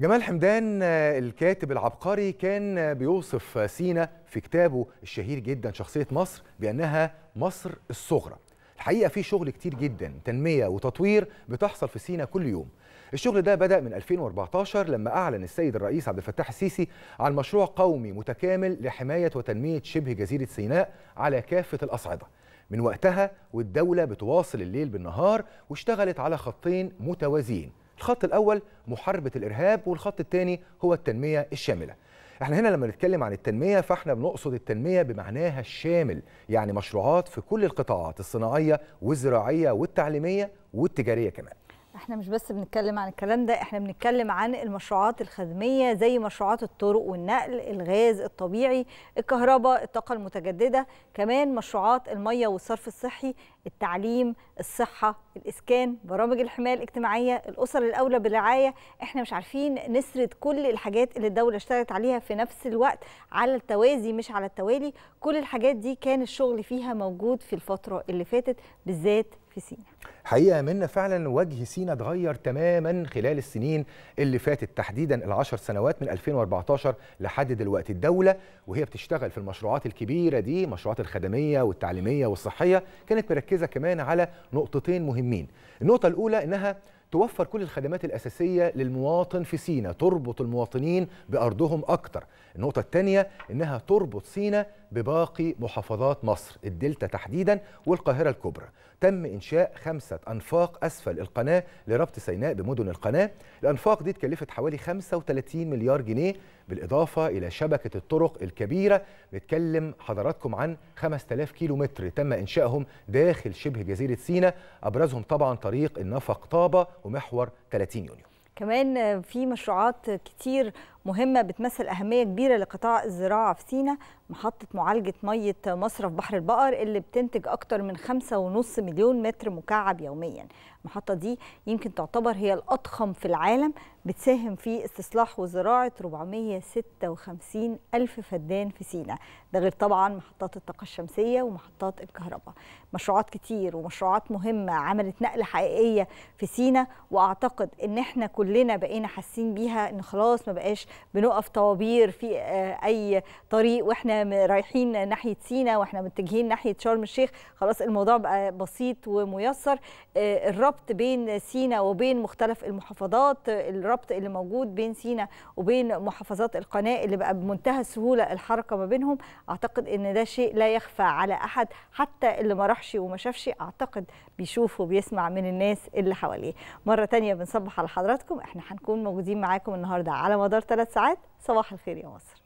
جمال حمدان آه، الكاتب العبقري كان آه، بيوصف آه، سينا في كتابه الشهير جدا شخصية مصر بأنها مصر الصغرى الحقيقة في شغل كتير جدا تنمية وتطوير بتحصل في سينا كل يوم الشغل ده بدأ من 2014 لما أعلن السيد الرئيس عبد الفتاح السيسي عن مشروع قومي متكامل لحماية وتنمية شبه جزيرة سيناء على كافة الأصعدة من وقتها والدولة بتواصل الليل بالنهار واشتغلت على خطين متوازيين الخط الاول محاربه الارهاب والخط الثاني هو التنميه الشامله احنا هنا لما نتكلم عن التنميه فاحنا بنقصد التنميه بمعناها الشامل يعني مشروعات في كل القطاعات الصناعيه والزراعيه والتعليميه والتجاريه كمان احنا مش بس بنتكلم عن الكلام ده احنا بنتكلم عن المشروعات الخدميه زي مشروعات الطرق والنقل الغاز الطبيعي الكهرباء الطاقه المتجدده كمان مشروعات الميه والصرف الصحي التعليم الصحه الاسكان برامج الحمايه الاجتماعيه الاسر الاولى بالرعايه احنا مش عارفين نسرد كل الحاجات اللي الدوله اشتغلت عليها في نفس الوقت على التوازي مش على التوالي كل الحاجات دي كان الشغل فيها موجود في الفتره اللي فاتت بالذات في سينا حقيقه منا فعلا وجه سينا اتغير تماما خلال السنين اللي فاتت تحديدا العشر سنوات من 2014 لحد دلوقتي الدوله وهي بتشتغل في المشروعات الكبيره دي مشروعات الخدميه والتعليميه والصحيه كانت مركزه كمان على نقطتين مهمين النقطه الاولى انها توفر كل الخدمات الأساسية للمواطن في سينا تربط المواطنين بأرضهم أكتر النقطة الثانية إنها تربط سينا بباقي محافظات مصر الدلتا تحديدا والقاهرة الكبرى تم إنشاء خمسة أنفاق أسفل القناة لربط سيناء بمدن القناة الأنفاق دي اتكلفت حوالي 35 مليار جنيه بالإضافة إلى شبكة الطرق الكبيرة بتكلم حضراتكم عن 5000 كيلو متر تم إنشائهم داخل شبه جزيرة سيناء أبرزهم طبعا طريق النفق طابة ومحور 30 يونيو كمان في مشروعات كتير مهمة بتمثل أهمية كبيرة لقطاع الزراعة في سينا محطة معالجة مية مصرف بحر البقر اللي بتنتج أكتر من 5.5 مليون متر مكعب يوميا المحطة دي يمكن تعتبر هي الأضخم في العالم بتساهم في استصلاح وزراعة 456 ألف فدان في سينا ده غير طبعا محطات الطاقة الشمسية ومحطات الكهرباء مشروعات كتير ومشروعات مهمة عملت نقلة حقيقية في سينا وأعتقد إن إحنا كلنا بقينا حاسين بيها إن خلاص ما بقاش بنقف طوابير في آه، اي طريق واحنا رايحين ناحيه سينا واحنا متجهين ناحيه شرم الشيخ خلاص الموضوع بقى بسيط وميسر آه، الربط بين سينا وبين مختلف المحافظات الربط اللي موجود بين سينا وبين محافظات القناه اللي بقى بمنتهى السهوله الحركه ما بينهم اعتقد ان ده شيء لا يخفى على احد حتى اللي ما راحش وما شافش اعتقد بيشوف وبيسمع من الناس اللي حواليه مره تانية بنصبح على حضراتكم احنا هنكون موجودين معاكم النهارده على مدار ثلاث ساعات صباح الخير يا مصر